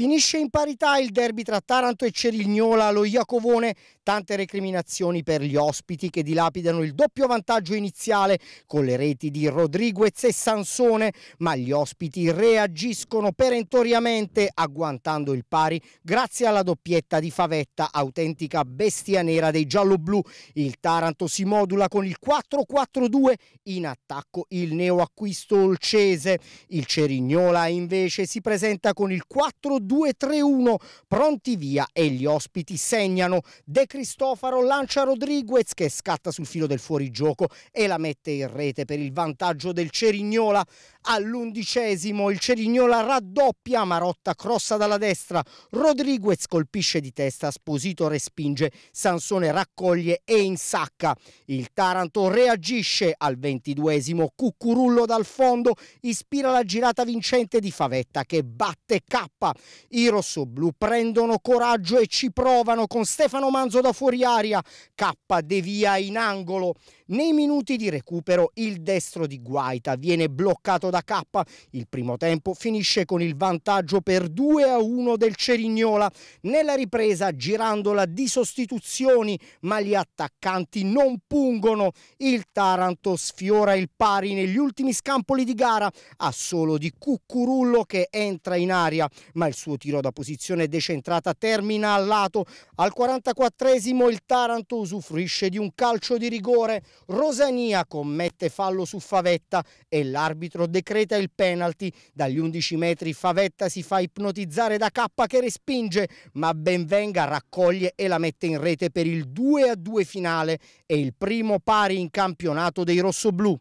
Finisce in parità il derby tra Taranto e Cerignola, lo Iacovone Tante recriminazioni per gli ospiti che dilapidano il doppio vantaggio iniziale con le reti di Rodriguez e Sansone, ma gli ospiti reagiscono perentoriamente agguantando il pari grazie alla doppietta di Favetta, autentica bestia nera dei gialloblu. Il Taranto si modula con il 4-4-2 in attacco il neoacquisto olcese. Il Cerignola invece si presenta con il 4-2-3-1 pronti via e gli ospiti segnano decrescendo Cristofaro lancia Rodriguez che scatta sul filo del fuorigioco e la mette in rete per il vantaggio del Cerignola. All'undicesimo il Cerignola raddoppia, Marotta crossa dalla destra, Rodriguez colpisce di testa, Sposito respinge, Sansone raccoglie e insacca. Il Taranto reagisce al ventiduesimo, Cucurullo dal fondo ispira la girata vincente di Favetta che batte K. I rossoblu prendono coraggio e ci provano con Stefano Manzo da fuori aria, K devia in angolo. Nei minuti di recupero il destro di Guaita viene bloccato da K. Il primo tempo finisce con il vantaggio per 2 a 1 del Cerignola. Nella ripresa, girandola di sostituzioni, ma gli attaccanti non pungono. Il Taranto sfiora il pari negli ultimi scampoli di gara, a solo di Cuccurullo che entra in aria, ma il suo tiro da posizione decentrata termina a lato. Al 44esimo il Taranto usufruisce di un calcio di rigore. Rosania commette fallo su Favetta e l'arbitro De decreta il penalty. Dagli 11 metri Favetta si fa ipnotizzare da K che respinge, ma Benvenga raccoglie e la mette in rete per il 2-2 finale e il primo pari in campionato dei rossoblù.